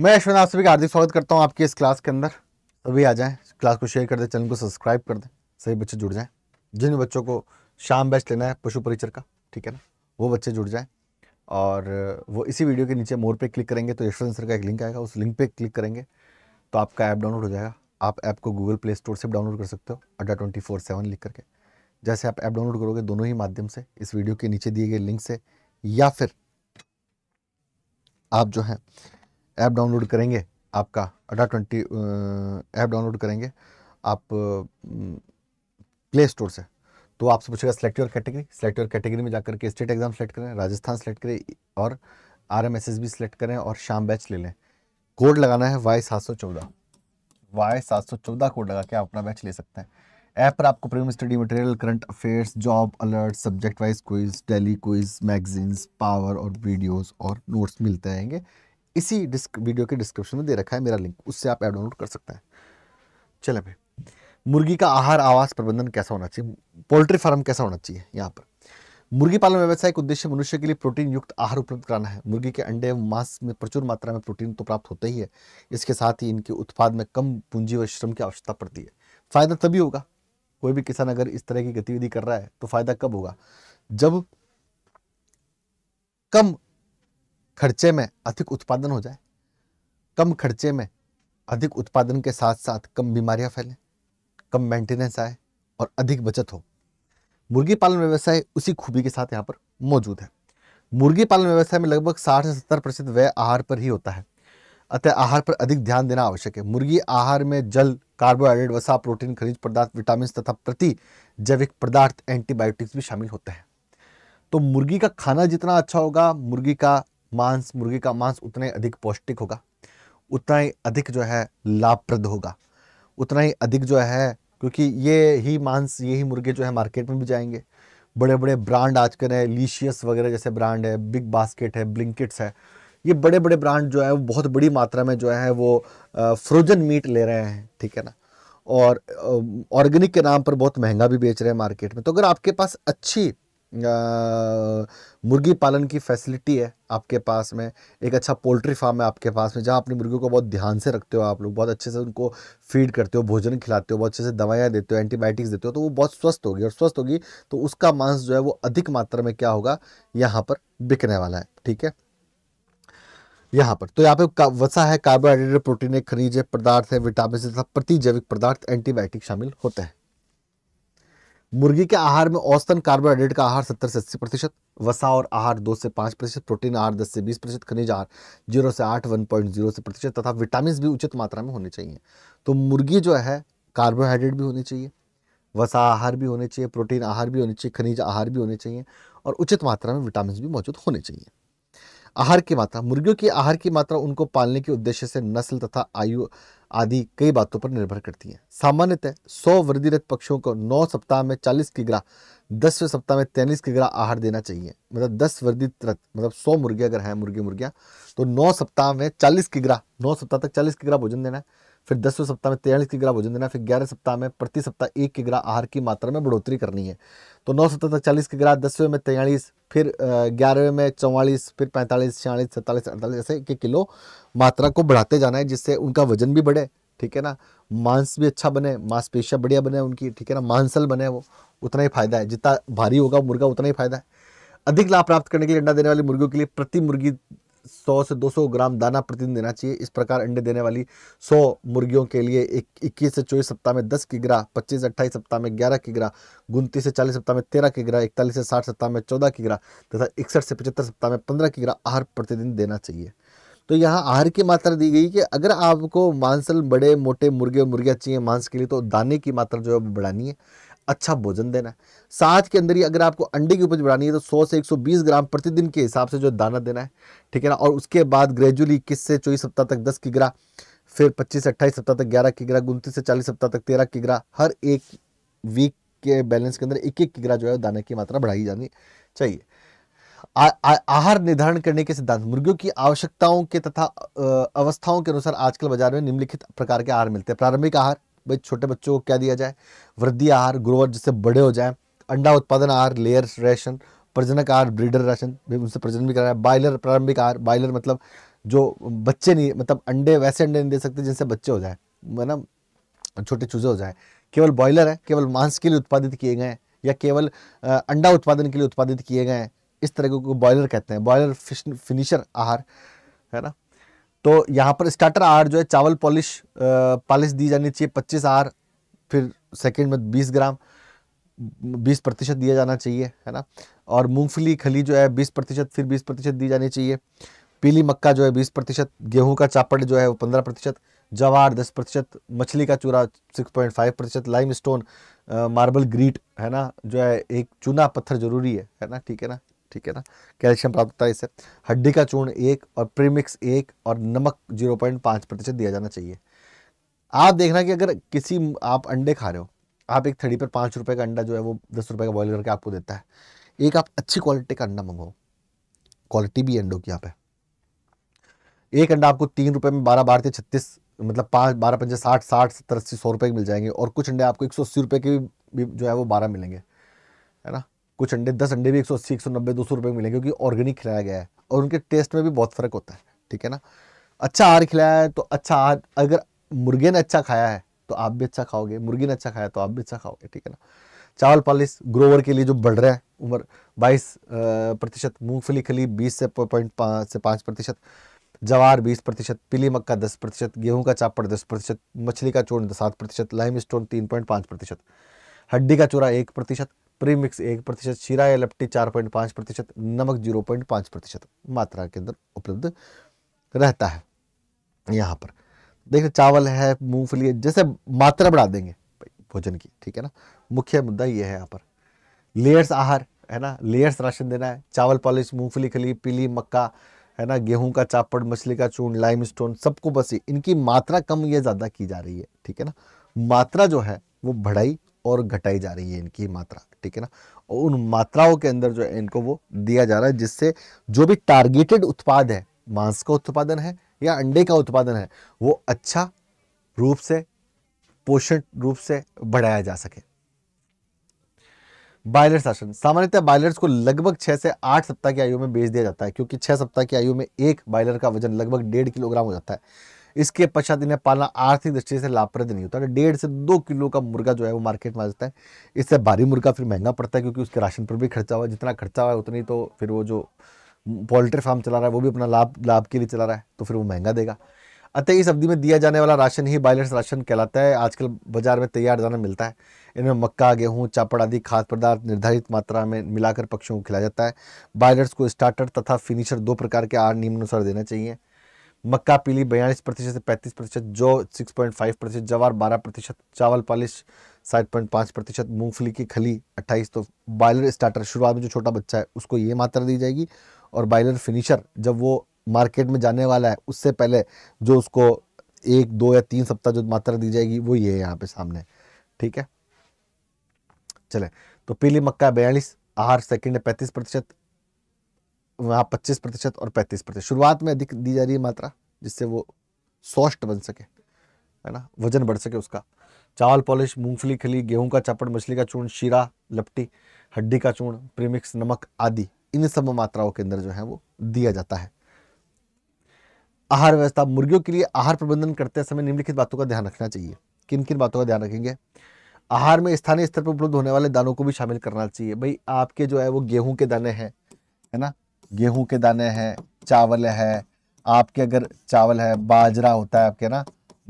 मैं यशवंत आप सभी का हार्दिक स्वागत करता हूँ आपकी इस क्लास के अंदर अभी आ जाएं क्लास को शेयर कर दें चैनल को सब्सक्राइब कर दें सभी बच्चे जुड़ जाएं जिन बच्चों को शाम बैच लेना है पशु परिचर का ठीक है ना वो बच्चे जुड़ जाएं और वो इसी वीडियो के नीचे मोर पे क्लिक करेंगे तो यशवंत सर का एक लिंक आएगा उस लिंक पे क्लिक करेंगे तो आपका ऐप डाउनलोड हो जाएगा आप ऐप को गूगल प्ले स्टोर से डाउनलोड कर सकते हो अड्डा ट्वेंटी फोर सेवन लिख करके जैसे आप ऐप डाउनलोड करोगे दोनों ही माध्यम से इस वीडियो के नीचे दिए गए लिंक से या फिर आप जो हैं ऐप डाउनलोड करेंगे आपका अडा ट्वेंटी ऐप डाउनलोड करेंगे आप प्ले स्टोर से तो आपसे पूछेगा select your category select your category में जाकर के स्टेट एग्जाम सेलेक्ट करें राजस्थान सेलेक्ट करें और R M S S B select करें और शाम बैच ले लें कोड लगाना है वाई सात सौ चौदह वाई सात सौ चौदह कोड लगा के आप अपना बैच ले सकते हैं ऐप पर आपको premium study material current affairs job alert subject wise quiz daily quiz magazines power और वीडियोस और नोट्स मिलते रहेंगे इसी वीडियो के डिस्क्रिप्शन में दे रखा है मेरा लिंक उससे आप ऐप डाउनलोड कर सकते हैं चले भाई मुर्गी का आहार आवास प्रबंधन कैसा होना चाहिए पोल्ट्री फार्म कैसा होना चाहिए यहाँ पर मुर्गी पालन व्यवसाय का उद्देश्य मनुष्य के लिए प्रोटीन युक्त आहार उपलब्ध कराना है मुर्गी के अंडे एवं मांस में प्रचुर मात्रा में प्रोटीन तो प्राप्त होते ही है इसके साथ ही इनके उत्पाद में कम पूंजी व श्रम की आवश्यकता पड़ती है फायदा तभी होगा कोई भी किसान अगर इस तरह की गतिविधि कर रहा है तो फायदा कब होगा जब कम खर्चे में अधिक उत्पादन हो जाए कम खर्चे में अधिक उत्पादन के साथ साथ कम बीमारियां फैलें कम मेंटेनेंस आए और अधिक बचत हो मुर्गी पालन व्यवसाय उसी खूबी के साथ यहाँ पर मौजूद है मुर्गी पालन व्यवसाय में लगभग साठ से सत्तर प्रतिशत व्यय आहार पर ही होता है अतः आहार पर अधिक ध्यान देना आवश्यक है मुर्गी आहार में जल कार्बोहाइड्रेट वसा प्रोटीन खनिज पदार्थ विटामिन तथा प्रति जैविक पदार्थ एंटीबायोटिक्स भी शामिल होते हैं तो मुर्गी का खाना जितना अच्छा होगा मुर्गी का मांस मुर्गी का मांस उतना ही अधिक पौष्टिक होगा उतना ही अधिक जो है लाभप्रद होगा उतना ही अधिक जो है क्योंकि ये ही मांस ये ही मुर्गे जो है मार्केट में भी जाएंगे बड़े बड़े ब्रांड आजकल है लीशियस वगैरह जैसे ब्रांड है बिग बास्केट है ब्लिंकिट्स है ये बड़े बड़े ब्रांड जो है वो बहुत बड़ी मात्रा में जो है वो फ्रोजन मीट ले रहे हैं ठीक है ना और ऑर्गेनिक के नाम पर बहुत महंगा भी बेच रहे हैं मार्केट में तो अगर आपके पास अच्छी मुर्गी पालन की फैसिलिटी है आपके पास में एक अच्छा पोल्ट्री फार्म है आपके पास में जहाँ अपनी मुर्गियों को बहुत ध्यान से रखते हो आप लोग बहुत अच्छे से उनको फीड करते हो भोजन खिलाते हो बहुत अच्छे से दवाइयाँ देते हो एंटीबायोटिक्स देते हो तो वो बहुत स्वस्थ होगी और स्वस्थ होगी तो उसका मांस जो है वो अधिक मात्रा में क्या होगा यहाँ पर बिकने वाला है ठीक है यहाँ पर तो यहाँ पे वसा है कार्बोहाइड्रेट प्रोटीन खनिज पदार्थ है विटामिन तथा प्रति जैविक पदार्थ एंटीबायोटिक शामिल होते हैं मुर्गी के आहार में औसतन कार्बोहाइड्रेट का आहार 70 से 80 प्रतिशत वसा और आहार 2 से 5 प्रतिशत प्रोटीन आहार 10 से 20 प्रतिशत खनिज आहार 0 से 8 1.0 से प्रतिशत तथा विटामिन भी उचित मात्रा में होने चाहिए तो मुर्गी जो है कार्बोहाइड्रेट भी होनी चाहिए वसा आहार भी होने चाहिए प्रोटीन आहार भी होने चाहिए खनिज आहार भी होने चाहिए और उचित मात्रा में विटामिन भी मौजूद होने चाहिए आहार की मात्रा मुर्गियों की आहार की मात्रा उनको पालने के उद्देश्य से नस्ल तथा आयु आदि कई बातों पर निर्भर करती हैं सामान्यतः सौ वृद्धिरत पक्षियों को नौ सप्ताह में चालीस किग्रा दसवें सप्ताह में तैंतीस ग्रह आहार देना चाहिए मतलब दस वर्धित रथ मतलब सौ मुर्गे अगर हैं मुर्गे मुर्गियाँ तो नौ सप्ताह में चालीस ग्रह नौ सप्ताह तक चालीस ग्रह भोजन देना है फिर दसवें सप्ताह में की ग्रह भोजन देना है फिर ग्यारह सप्ताह में प्रति सप्ताह एक ग्रह आहार की मात्रा में बढ़ोतरी करनी है तो नौ सप्ताह तक चालीस ग्रह दसवें में तैयारी फिर ग्यारहवें में चौवालीस फिर पैंतालीस छियालीस सैंतालीस अड़तालीस ऐसे एक किलो मात्रा को बढ़ाते जाना है जिससे उनका वजन भी बढ़े ठीक है ना मांस भी अच्छा बने मांसपेशियाँ बढ़िया बने उनकी ठीक है ना मांसल बने वो उतना ही फायदा है जितना भारी होगा मुर्गा उतना ही फायदा है अधिक लाभ प्राप्त करने के लिए अंडा देने वाली मुर्गियों के लिए प्रति मुर्गी 100 से 200 ग्राम दाना प्रतिदिन देना चाहिए इस प्रकार अंडे देने वाली 100 मुर्गियों के लिए एक, 21 से चौबीस सप्ताह में 10 किग्रा 25 से 28 सप्ताह में 11 किग्रा उनतीस से 40 सप्ताह में 13 किग्रा 41 से 60 सप्ताह में 14 किग्रा तथा इकसठ से पचहत्तर सप्ताह में 15 किग्रा आहार प्रतिदिन देना चाहिए तो यहाँ आहार की मात्रा दी गई कि अगर आपको मांसल बड़े मोटे मुर्गे और मुर्गियाँ चाहिए मांस के लिए तो दाने की मात्रा जो है वो बढ़ानी है अच्छा भोजन देना है साथ के अंदर ही अगर आपको अंडे की उपज बढ़ानी है तो 100 से 120 ग्राम प्रतिदिन के हिसाब से जो दाना देना है ठीक है ना और उसके बाद ग्रेजुअली इक्कीस से चौबीस सप्ताह तक दस किगरा फिर पच्चीस से अट्ठाईस सप्ताह तक ग्यारह किगरा उनतीस से चालीस सप्ताह तक तेरह किगरा हर एक वीक के बैलेंस के अंदर एक एक किगरा जो है दाने की मात्रा बढ़ाई जानी चाहिए आहार निर्धारण करने के सिद्धांत मुर्गियों की आवश्यकताओं के तथा अवस्थाओं के अनुसार आजकल बाजार में निम्नलिखित प्रकार के आहार मिलते हैं प्रारंभिक आहार भाई छोटे बच्चों को क्या दिया जाए वृद्धि आहार ग्रोवर जिससे बड़े हो जाए अंडा उत्पादन आहार लेयर रेशन प्रजनक आहार ब्रीडर राशन उनसे प्रजनन भी कराया बॉयलर प्रारंभिक आहार बायलर मतलब जो बच्चे नहीं मतलब अंडे वैसे अंडे नहीं दे सकते जिनसे बच्चे हो जाए ना छोटे चूजे हो जाए केवल बॉयलर है केवल मांस के लिए उत्पादित किए गए हैं या केवल अंडा उत्पादन के लिए उत्पादित किए गए हैं इस तरह को बॉयलर कहते हैं बॉयलर फिनिशर आहार है ना तो यहाँ पर स्टार्टर आहार जो है चावल पॉलिश पॉलिश दी जानी चाहिए पच्चीस आहार फिर सेकेंड में बीस ग्राम बीस प्रतिशत दिया जाना चाहिए है ना और मूंगफली खली जो है बीस प्रतिशत फिर बीस प्रतिशत दी जानी चाहिए पीली मक्का जो है बीस प्रतिशत गेहूँ का चापड़ जो है वो पंद्रह प्रतिशत जवार दस प्रतिशत मछली का चूरा सिक्स पॉइंट फाइव प्रतिशत लाइम स्टोन मार्बल ग्रीट है ना जो है एक चूना पत्थर जरूरी है है ना ठीक है ना ठीक है ना कैल्शियम प्राप्त होता है इससे हड्डी का चूर्ण एक और प्रीमिक्स एक और नमक जीरो पॉइंट पाँच प्रतिशत दिया जाना चाहिए आप देखना कि अगर किसी आप अंडे खा रहे हो आप एक थड़ी पर पाँच रुपये का अंडा जो है वो दस रुपये का बॉयल करके आपको देता है एक आप अच्छी क्वालिटी का अंडा मंगवाओ क्वालिटी भी अंडों की यहाँ पे एक अंडा आपको तीन रुपये में बारह बारह छत्तीस मतलब पाँच बारह पंजे साठ साठ सत्तर अस्सी सौ रुपये के मिल जाएंगे और कुछ अंडे आपको एक सौ अस्सी रुपये के भी, भी जो है वो बारह मिलेंगे है ना कुछ अंडे दस अंडे भी एक सौ अस्सी एक सौ नब्बे दो सौ रुपये में मिलेंगे क्योंकि ऑर्गेनिक खिलाया गया है और उनके टेस्ट में भी बहुत फ़र्क होता है ठीक है ना अच्छा आहार खिलाया है तो अच्छा आहार अगर मुर्गे ने अच्छा खाया है तो आप भी अच्छा खाओगे मुर्गी ने अच्छा खाया तो आप भी अच्छा खाओगे ठीक है ना चावल पॉलिस ग्रोवर के लिए जो बढ़ रहा है उम्र बाईस प्रतिशत मूँगफली खली बीस से पॉइंट से पाँच प्रतिशत जवार बीस प्रतिशत पीली मक्का दस प्रतिशत गेहूँ का चापड़ दस प्रतिशत मछली का चूर्ण सात प्रतिशत लाइम स्टोन तीन पॉइंट पाँच प्रतिशत हड्डी का चूरा एक प्रतिशत प्रीमिक्स एक प्रतिशत शीरा या लपटी चार पॉइंट पाँच प्रतिशत नमक जीरो पॉइंट पाँच प्रतिशत मात्रा के अंदर उपलब्ध रहता है यहाँ पर देखिए चावल है मूंगफली है जैसे मात्रा बढ़ा देंगे भोजन की ठीक है ना मुख्य मुद्दा ये है यहाँ पर लेयर्स आहार है ना लेयर्स राशन देना है चावल पॉलिश मूंगफली खली पीली मक्का है ना गेहूं का चापड़ मछली का चून लाइम स्टोन सबको बस इनकी मात्रा कम या ज़्यादा की जा रही है ठीक है ना मात्रा जो है वो बढ़ाई और घटाई जा रही है इनकी मात्रा ठीक है ना और उन मात्राओं के अंदर जो इनको वो दिया जा रहा है जिससे जो भी टारगेटेड उत्पाद है मांस का उत्पादन है या अंडे का उत्पादन है वो अच्छा रूप से पोषण रूप से बढ़ाया जा सके बायलर शासन सामान्यतः बायलर्स को लगभग छह से आठ सप्ताह की आयु में बेच दिया जाता है क्योंकि छह सप्ताह की आयु में एक बायलर का वजन लगभग डेढ़ किलोग्राम हो जाता है इसके पश्चात इन्हें पालना आर्थिक दृष्टि से लाभप्रद नहीं होता डेढ़ से दो किलो का मुर्गा जो है वो मार्केट में आ जाता है इससे भारी मुर्गा फिर महंगा पड़ता है क्योंकि उसके राशन पर भी खर्चा हुआ जितना खर्चा हुआ है उतनी तो फिर वो जो पोल्ट्री फार्म चला रहा है वो भी अपना लाभ लाभ के लिए चला रहा है तो फिर वो महंगा देगा अतः इस अवधि में दिया जाने वाला राशन ही बायलर्स राशन कहलाता है आजकल बाजार में तैयार दाना मिलता है इनमें मक्का गेहूँ चापड़ आदि खाद्य पदार्थ निर्धारित मात्रा में मिलाकर पक्षियों को खिलाया जाता है बायलर्स को स्टार्टर तथा फिनिशर दो प्रकार के आर नियमानुसार देना चाहिए मक्का पीली बयालीस प्रतिशत से पैंतीस प्रतिशत जो सिक्स पॉइंट फाइव प्रतिशत जवार बारह प्रतिशत चावल पॉलिश साठ पॉइंट पाँच प्रतिशत मूँगफली की खली अट्ठाईस तो बॉयलर स्टार्टर शुरुआत में जो छोटा बच्चा है उसको ये मात्रा दी जाएगी और बॉयलर फिनिशर जब वो मार्केट में जाने वाला है उससे पहले जो उसको एक दो या तीन सप्ताह जो मात्रा दी जाएगी वो ये है यहाँ पे सामने ठीक है चले तो पीली मक्का बयालीस आहार सेकेंड है पैंतीस प्रतिशत वहाँ पच्चीस प्रतिशत और पैंतीस प्रतिशत शुरुआत में अधिक दी जा रही है मात्रा जिससे वो सॉस्ट बन सके है ना वजन बढ़ सके उसका चावल पॉलिश मूंगफली खली गेहूं का चापड़ मछली का चूर्ण शीरा लपटी हड्डी का चूर्ण प्रीमिक्स नमक आदि इन सब मात्राओं के अंदर जो है वो दिया जाता है आहार व्यवस्था मुर्गियों के लिए आहार प्रबंधन करते समय निम्नलिखित बातों का ध्यान रखना चाहिए किन किन बातों का ध्यान रखेंगे आहार में स्थानीय स्तर पर उपलब्ध होने वाले दानों को भी शामिल करना चाहिए भाई आपके जो है वो गेहूं के दाने हैं है ना गेहूं के दाने हैं चावल है आपके अगर चावल है बाजरा होता है आपके ना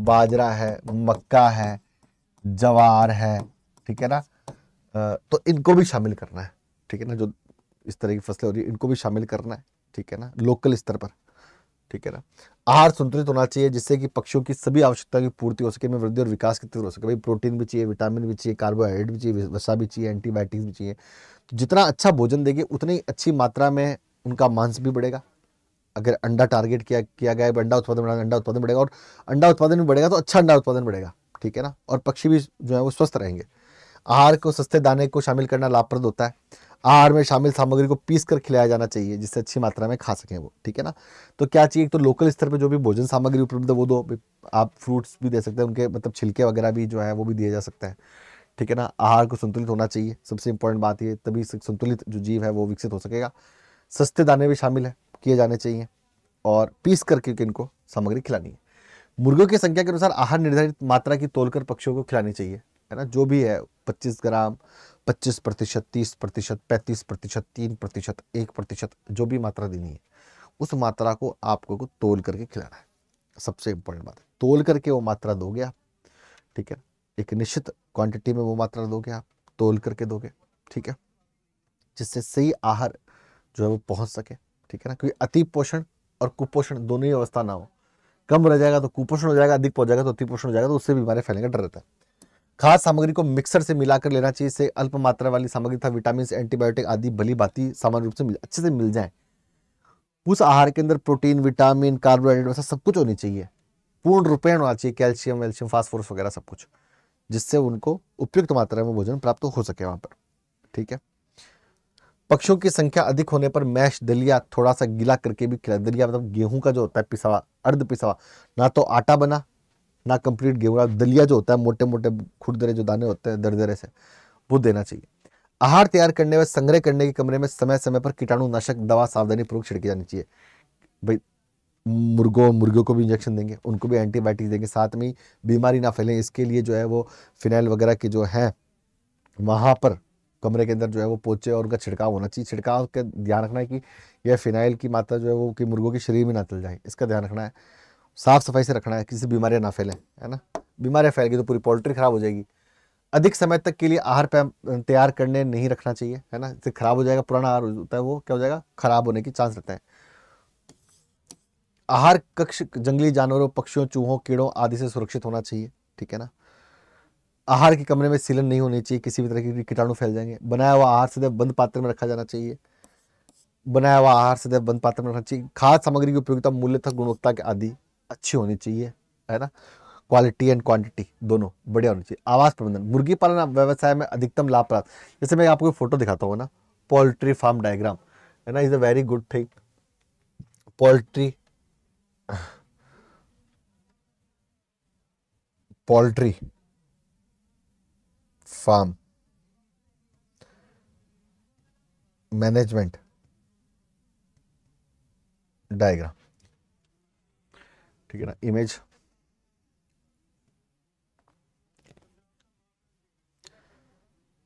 बाजरा है मक्का है जवार है ठीक है ना तो इनको भी शामिल करना है ठीक है ना जो इस तरह की फसलें हो रही है इनको भी शामिल करना है ठीक है ना लोकल स्तर पर ठीक है ना आहार संतुलित होना चाहिए जिससे कि पक्षियों की सभी आवश्यकता की पूर्ति हो सके में वृद्धि और विकास की तीव्र हो सके भाई प्रोटीन भी चाहिए विटामिन भी चाहिए कार्बोहाइड्रेट भी चाहिए वसा भी चाहिए एंटीबायोटिक्स भी चाहिए तो जितना अच्छा भोजन देंगे उतनी अच्छी मात्रा में उनका मांस भी बढ़ेगा अगर अंडा टारगेट किया किया गया अंडा उत्पादन बढ़ा अंडा उत्पादन बढ़ेगा और अंडा उत्पादन भी बढ़ेगा तो अच्छा अंडा उत्पादन बढ़ेगा ठीक है ना और पक्षी भी जो है वो स्वस्थ रहेंगे आहार को सस्ते दाने को शामिल करना लाभप्रद होता है आहार में शामिल सामग्री को पीस कर खिलाया जाना चाहिए जिससे अच्छी मात्रा में खा सकें वो ठीक है ना तो क्या चाहिए एक तो लोकल स्तर पे जो भी भोजन सामग्री उपलब्ध है वो दो आप फ्रूट्स भी दे सकते हैं उनके मतलब छिलके वगैरह भी जो है वो भी दिए जा सकते हैं ठीक है ना आहार को संतुलित होना चाहिए सबसे इंपॉर्टेंट बात ये तभी संतुलित जो जीव है वो विकसित हो सकेगा सस्ते दाने भी शामिल है किए जाने चाहिए और पीस करके इनको सामग्री खिलानी है मुर्गियों की संख्या के अनुसार आहार निर्धारित मात्रा की तोलकर पक्षियों को खिलानी चाहिए है ना जो भी है 25 ग्राम 25 प्रतिशत तीस प्रतिशत पैंतीस प्रतिशत तीन प्रतिशत एक प्रतिशत जो भी मात्रा देनी है उस मात्रा को आपको को तोल करके खिलाना है सबसे इम्पोर्टेंट बात है तोल करके वो मात्रा दोगे आप ठीक है एक निश्चित क्वांटिटी में वो मात्रा दोगे आप तोल करके दोगे ठीक है जिससे सही आहार जो है वो पहुंच सके ठीक है ना क्योंकि अति पोषण और कुपोषण दोनों ही अवस्था ना हो कम रह जाएगा तो कुपोषण हो जाएगा अधिक पहुँच जाएगा तो अति पोषण हो जाएगा तो उससे बीमारियाँ फैलने का डर रहता है खाद सामग्री को मिक्सर से मिलाकर लेना चाहिए इससे अल्प मात्रा वाली सामग्री था विटामिन एंटीबायोटिक आदि भली भांति सामान्य रूप से मिल अच्छे से मिल जाए उस आहार के अंदर प्रोटीन विटामिन कार्बोहाइड्रेट वैसा सब कुछ होनी चाहिए पूर्ण रूपेण होना चाहिए कैल्शियम वैल्शियम फास्फोरस वगैरह सब कुछ जिससे उनको उपयुक्त मात्रा में भोजन प्राप्त हो सके वहाँ पर ठीक है पक्षियों की संख्या अधिक होने पर मैश दलिया थोड़ा सा गीला करके भी खिला दलिया मतलब गेहूं का जो होता है पिसावा अर्ध पिसावा ना तो आटा बना ना कंप्लीट गेहूं दलिया जो होता है मोटे मोटे खुरदरे जो दाने होते हैं दरदरे से वो देना चाहिए आहार तैयार करने व संग्रह करने के कमरे में समय समय पर कीटाणुनाशक दवा सावधानी पूर्वक छिड़की जानी चाहिए भाई मुर्गों मुर्गियों को भी इंजेक्शन देंगे उनको भी एंटीबायोटिक्स देंगे साथ में बीमारी ना फैलें इसके लिए जो है वो फिनाइल वगैरह के जो है वहाँ पर कमरे के अंदर जो है वो पोचे और उनका छिड़काव होना चाहिए छिड़काव का ध्यान रखना है कि यह फिनाइल की मात्रा जो है वो कि मुर्गों के शरीर में ना चल जाए इसका ध्यान रखना है साफ़ सफाई से रखना है किसी बीमारियाँ ना फैलें है ना बीमारियाँ फैल गई तो पूरी पोल्ट्री ख़राब हो जाएगी अधिक समय तक के लिए आहार तैयार करने नहीं रखना चाहिए है ना इससे खराब हो जाएगा पुराना आहार होता है वो क्या हो जाएगा खराब होने की चांस रहता है आहार कक्ष जंगली जानवरों पक्षियों चूहों कीड़ों आदि से सुरक्षित होना चाहिए ठीक है ना आहार के कमरे में सीलन नहीं होनी चाहिए किसी भी तरह के कीटाणु फैल जाएंगे बनाया हुआ आहार सदैव बंद पात्र में रखा जाना चाहिए बनाया हुआ आहार सदैव बंद पात्र में रखना चाहिए खाद्य सामग्री की उपयोगिता मूल्य तथा गुणवत्ता के आदि अच्छी होनी चाहिए है ना क्वालिटी एंड क्वांटिटी दोनों बढ़िया होनी चाहिए आवास प्रबंधन मुर्गी पालन व्यवसाय में अधिकतम लाभ प्राप्त जैसे मैं आपको फोटो दिखाता हूँ ना पोल्ट्री फार्म डायग्राम है ना is a very good thing poultry poultry farm management diagram ठीक है ना इमेज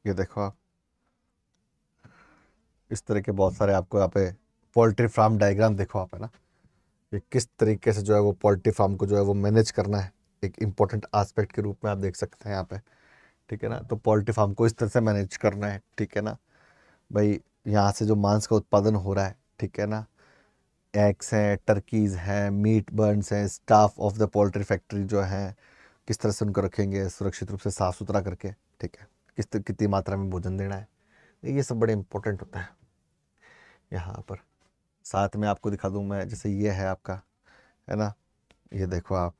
ये देखो आप इस तरह के बहुत सारे आपको यहाँ पे पोल्ट्री फार्म डायग्राम देखो आप है ना ये किस तरीके से जो है वो पोल्ट्री फार्म को जो है वो मैनेज करना है एक इम्पोर्टेंट आस्पेक्ट के रूप में आप देख सकते हैं यहाँ पे ठीक है ना तो पोल्ट्री फार्म को इस तरह से मैनेज करना है ठीक है ना भाई यहाँ से जो मांस का उत्पादन हो रहा है ठीक है ना एग्स हैं टर्कीज़ हैं मीट बर्नस हैं staff of the poultry factory जो है किस तरह से उनको रखेंगे सुरक्षित रूप से साफ़ सुथरा करके ठीक है किस कितनी मात्रा में भोजन देना है तो ये सब बड़े इंपॉर्टेंट होता है यहाँ पर साथ में आपको दिखा दूँ मैं जैसे ये है आपका है ना ये देखो आप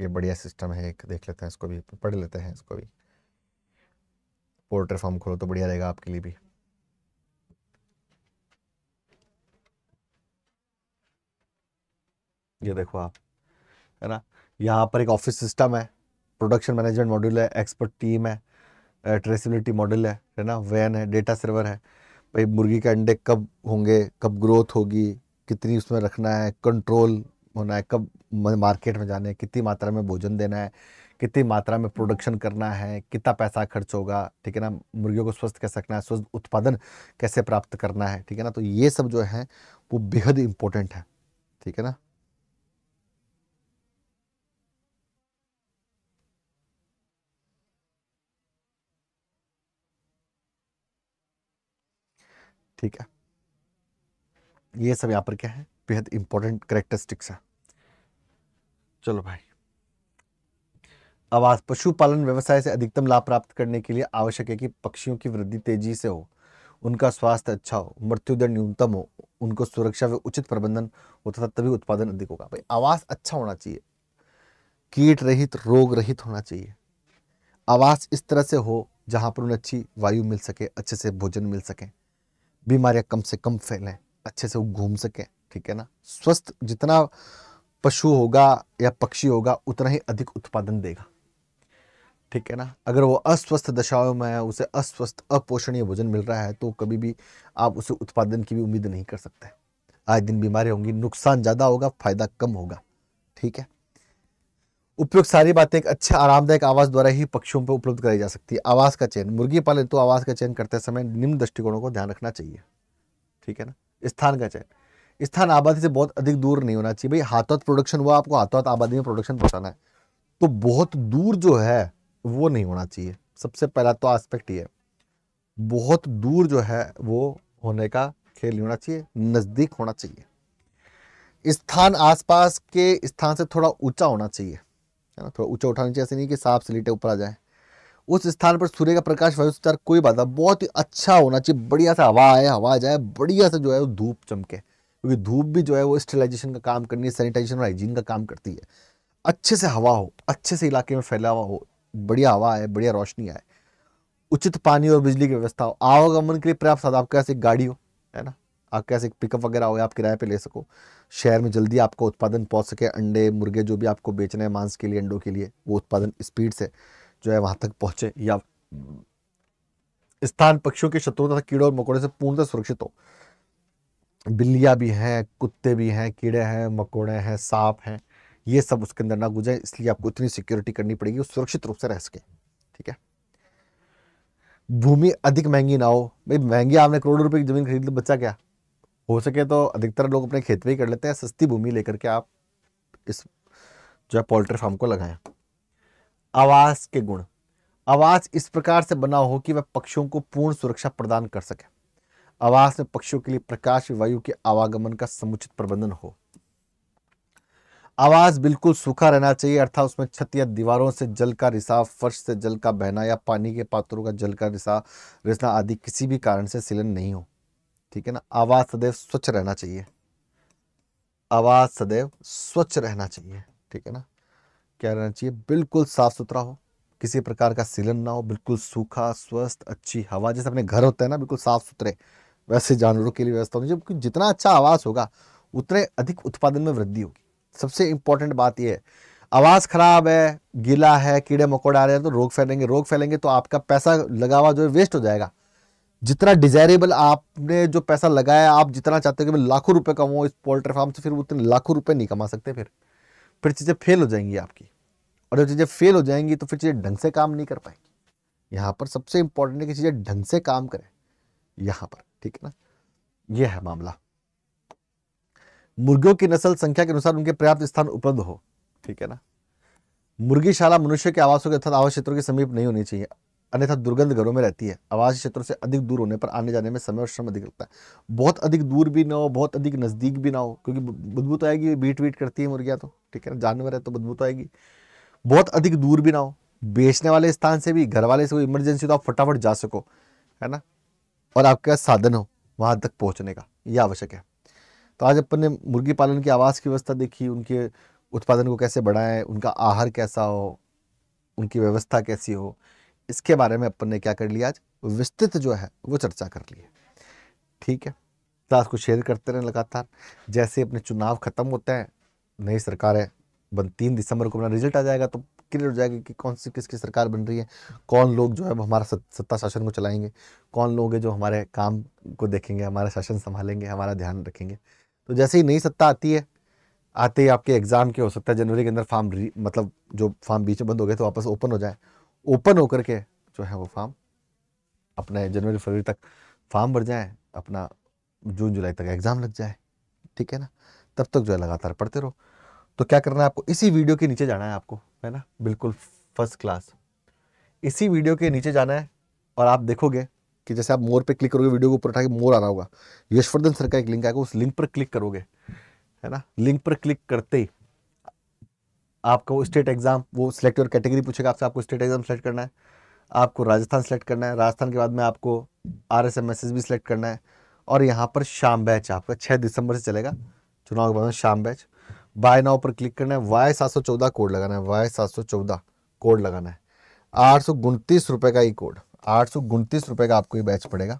ये बढ़िया सिस्टम है एक देख लेते हैं इसको भी पढ़ लेते हैं इसको भी पोल्ट्री फॉर्म खोलो तो बढ़िया रहेगा आपके लिए भी ये देखो आप है ना यहाँ पर एक ऑफिस सिस्टम है प्रोडक्शन मैनेजमेंट मॉड्यूल है एक्सपर्ट टीम है ट्रेसिबिलिटी मॉड्यूल है है ना वैन है डेटा सर्वर है भाई मुर्गी के अंडे कब होंगे कब ग्रोथ होगी कितनी उसमें रखना है कंट्रोल होना है कब मार्केट में जाना है कितनी मात्रा में भोजन देना है कितनी मात्रा में प्रोडक्शन करना है कितना पैसा खर्च होगा ठीक है ना मुर्गियों को स्वस्थ कैसे रखना है स्वस्थ उत्पादन कैसे प्राप्त करना है ठीक है ना तो ये सब जो है वो बेहद इम्पोर्टेंट है ठीक है ना ठीक है ये सब यहाँ पर क्या है बेहद इंपॉर्टेंट करेक्टरिस्टिक्स है चलो भाई आवास पशुपालन व्यवसाय से अधिकतम लाभ प्राप्त करने के लिए आवश्यक है कि पक्षियों की वृद्धि तेजी से हो उनका स्वास्थ्य अच्छा हो मृत्यु दर न्यूनतम हो उनको सुरक्षा व उचित प्रबंधन हो तथा तभी उत्पादन अधिक होगा भाई आवास अच्छा होना चाहिए कीट रहित रोग रहित होना चाहिए आवास इस तरह से हो जहां पर उन्हें अच्छी वायु मिल सके अच्छे से भोजन मिल सके बीमारियां कम से कम फैलें अच्छे से वो घूम सकें ठीक है ना स्वस्थ जितना पशु होगा या पक्षी होगा उतना ही अधिक उत्पादन देगा ठीक है ना अगर वो अस्वस्थ दशाओं में है उसे अस्वस्थ अपोषणीय भोजन मिल रहा है तो कभी भी आप उसे उत्पादन की भी उम्मीद नहीं कर सकते आज दिन बीमारी होंगी नुकसान ज़्यादा होगा फायदा कम होगा ठीक है उपयुक्त सारी बातें एक अच्छे आरामदायक आवास द्वारा ही पक्षियों पर उपलब्ध कराई जा सकती है आवास का चयन मुर्गी पालन तो आवास का चयन करते समय निम्न दृष्टिकोणों को ध्यान रखना चाहिए ठीक है ना स्थान का चयन स्थान आबादी से बहुत अधिक दूर नहीं होना चाहिए भाई हाथों प्रोडक्शन हुआ आपको हाथों आबादी में प्रोडक्शन पहुँचाना है तो बहुत दूर जो है वो नहीं होना चाहिए सबसे पहला तो आस्पेक्ट ये बहुत दूर जो है वो होने का खेल नहीं होना चाहिए नज़दीक होना चाहिए स्थान आसपास के स्थान से थोड़ा ऊंचा होना चाहिए है ना थोड़ा ऊंचा उठाना चाहिए ऐसे नहीं कि साफ सिलीटे ऊपर आ जाए उस स्थान पर सूर्य का प्रकाश वायु कोई बात बहुत ही अच्छा होना चाहिए बढ़िया से हवा आए हवा जाए बढ़िया से जो है धूप चमके क्योंकि धूप भी जो है वो स्टेलाइजेशन का काम करनी है सैनिटाइजेशन और हाइजीन का काम करती है अच्छे से हवा हो अच्छे से इलाके में फैला हुआ हो बढ़िया हवा आए बढ़िया रोशनी आए उचित पानी और बिजली की व्यवस्था हो आवागमन के लिए पर्याप्त साधन आपके पास एक गाड़ी हो है ना आपके पास एक पिकअप वगैरह हो आप किराए पर ले सको शहर में जल्दी आपको उत्पादन पहुंच सके अंडे मुर्गे जो भी आपको बेचने हैं मांस के लिए अंडों के लिए वो उत्पादन स्पीड से जो है वहाँ तक पहुँचे या स्थान पक्षियों के शत्रुता तथा कीड़ों और मकोड़े से पूर्णतः सुरक्षित हो बिल्लियाँ भी हैं कुत्ते भी हैं कीड़े हैं मकोड़े हैं सांप हैं ये सब उसके अंदर ना गुजरें इसलिए आपको इतनी सिक्योरिटी करनी पड़ेगी सुरक्षित रूप से रह सके ठीक है भूमि अधिक महंगी ना हो भाई महंगी आपने करोड़ों रुपए की जमीन खरीद ली बच्चा क्या हो सके तो अधिकतर लोग अपने खेत में ही कर लेते हैं सस्ती भूमि लेकर के आप इस जो है पोल्ट्री फार्म को लगाएं आवास के गुण आवास इस प्रकार से बना हो कि वह पक्षियों को पूर्ण सुरक्षा प्रदान कर सके आवास में पक्षियों के लिए प्रकाश वायु के आवागमन का समुचित प्रबंधन हो आवास बिल्कुल सूखा रहना चाहिए अर्थात उसमें छत या दीवारों से जल का रिसाव फर्श से जल का बहना या पानी के पात्रों का जल का रिसाव रिसना आदि किसी भी कारण से सिलन नहीं हो ठीक है ना आवास सदैव स्वच्छ रहना चाहिए आवास सदैव स्वच्छ रहना चाहिए ठीक है ना क्या रहना चाहिए बिल्कुल साफ सुथरा हो किसी प्रकार का सिलन ना हो बिल्कुल सूखा स्वस्थ अच्छी हवा जैसे अपने घर होते हैं ना बिल्कुल साफ सुथरे वैसे जानवरों के लिए व्यवस्था होनी चाहिए जितना अच्छा आवास होगा उतने अधिक उत्पादन में वृद्धि होगी सबसे इंपॉर्टेंट बात यह है आवाज़ ख़राब है गीला है कीड़े मकोड़े आ रहे हैं तो रोग फैलेंगे रोग फैलेंगे तो आपका पैसा लगा हुआ जो है वेस्ट हो जाएगा जितना डिजायरेबल आपने जो पैसा लगाया आप जितना चाहते हो कि मैं लाखों रुपए कमाऊँ इस पोल्ट्री फार्म से फिर उतने लाखों रुपए नहीं कमा सकते फिर फिर चीज़ें फेल हो जाएंगी आपकी और जब चीज़ें फेल हो जाएंगी तो फिर चीज़ें ढंग से काम नहीं कर पाएंगी यहाँ पर सबसे इंपॉर्टेंट है कि चीज़ें ढंग से काम करें यहाँ पर ठीक है ना यह है मामला मुर्गियों की नस्ल संख्या के अनुसार उनके पर्याप्त स्थान उपलब्ध हो ठीक है ना मुर्गीशाला मनुष्य के आवासों के अर्थात आवास क्षेत्रों के समीप नहीं होनी चाहिए अन्यथा दुर्गंध घरों में रहती है आवास क्षेत्रों से अधिक दूर होने पर आने जाने में समय और श्रम अधिक लगता है बहुत अधिक दूर भी ना हो बहुत अधिक नज़दीक भी ना हो क्योंकि बदबू तो आएगी बीट वीट करती है मुर्गियाँ तो ठीक है ना जानवर है तो बदबू तो आएगी बहुत अधिक दूर भी ना हो बेचने वाले स्थान से भी घर वाले से कोई इमरजेंसी तो आप फटाफट जा सको है ना और आपके पास साधन हो वहाँ तक पहुँचने का यह आवश्यक है तो आज अपन ने मुर्गी पालन की आवास की व्यवस्था देखी उनके उत्पादन को कैसे बढ़ाएं उनका आहार कैसा हो उनकी व्यवस्था कैसी हो इसके बारे में अपन ने क्या कर लिया आज विस्तृत जो है वो चर्चा कर ली है ठीक है क्लास को शेयर करते रहें लगातार जैसे अपने चुनाव खत्म होते हैं नई सरकारें बन तीन दिसंबर को अपना रिजल्ट आ जाएगा तो क्लियर हो जाएगा कि कौन सी किसकी सरकार बन रही है कौन लोग जो है वो हमारा सत्ता शासन को चलाएंगे कौन लोग हैं जो हमारे काम को देखेंगे हमारा शासन संभालेंगे हमारा ध्यान रखेंगे तो जैसे ही नई सत्ता आती है आते ही आपके एग्ज़ाम के हो सकता है जनवरी के अंदर फार्म मतलब जो फार्म बीच में बंद हो गए तो वापस ओपन हो जाए ओपन होकर के जो है वो फार्म अपने जनवरी फरवरी तक फार्म भर जाए अपना जून जुलाई तक एग्ज़ाम लग जाए ठीक है ना तब तक जो है लगातार पढ़ते रहो तो क्या करना है आपको इसी वीडियो के नीचे जाना है आपको है ना बिल्कुल फर्स्ट क्लास इसी वीडियो के नीचे जाना है और आप देखोगे कि जैसे आप मोर पे क्लिक करोगे वीडियो को ऊपर उठा के मोर आ रहा होगा यशवर्धन सर का एक लिंक आएगा उस लिंक पर क्लिक करोगे है ना लिंक पर क्लिक करते ही आपको स्टेट एग्जाम वो सिलेक्ट और कैटेगरी पूछेगा आपसे आपको स्टेट एग्जाम सेलेक्ट करना है आपको राजस्थान सेलेक्ट करना है राजस्थान के बाद में आपको R S M S S भी सिलेक्ट करना है और यहाँ पर शाम बैच आपका छः दिसंबर से चलेगा चुनाव के बाद में शाम बैच बाय नाउ पर क्लिक करना है वाई सात सौ चौदह कोड लगाना है वाई सात सौ चौदह कोड लगाना है आठ सौ उनतीस रुपये का ये कोड आठ सौ उनतीस रुपये का आपको ये बैच पड़ेगा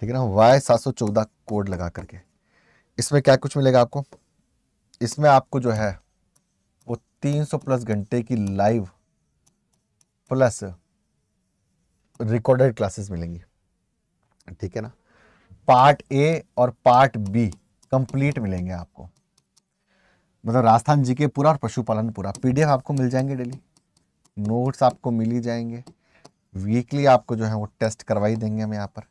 ठीक है ना वाई सात सौ चौदह कोड लगा करके इसमें क्या कुछ मिलेगा आपको इसमें आपको जो है वो तीन सौ प्लस घंटे की लाइव प्लस रिकॉर्डेड क्लासेस मिलेंगी ठीक है ना पार्ट ए और पार्ट बी कंप्लीट मिलेंगे आपको मतलब राजस्थान जी के पूरा और पशुपालन पूरा पीडीएफ आपको मिल जाएंगे डेली नोट्स आपको मिल ही जाएंगे वीकली आपको जो है वो टेस्ट करवाई देंगे हम यहाँ पर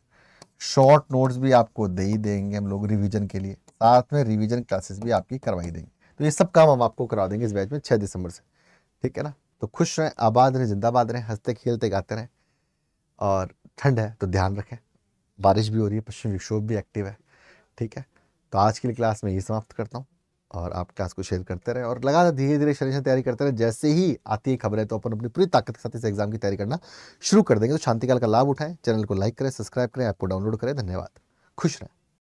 शॉर्ट नोट्स भी आपको दे ही देंगे हम लोग रिविजन के लिए साथ में रिविजन क्लासेस भी आपकी करवाई देंगे तो ये सब काम हम आपको करा देंगे इस बैच में छः दिसंबर से ठीक है ना तो खुश रहें आबाद रहें जिंदाबाद रहें हंसते खेलते गाते रहें और ठंड है तो ध्यान रखें बारिश भी हो रही है पश्चिम विक्षोभ भी एक्टिव है ठीक है तो आज के लिए क्लास में ये समाप्त करता हूँ और आप क्लास को शेयर करते रहें और लगातार धीरे धीरे शनि तैयारी करते रहें जैसे ही आती है खबरें तो अपन अपनी पूरी ताकत के साथ इस एग्जाम की तैयारी करना शुरू कर देंगे तो शांतिकाल का लाभ उठाएं चैनल को लाइक करें सब्सक्राइब करें ऐप को डाउनलोड करें धन्यवाद खुश रहें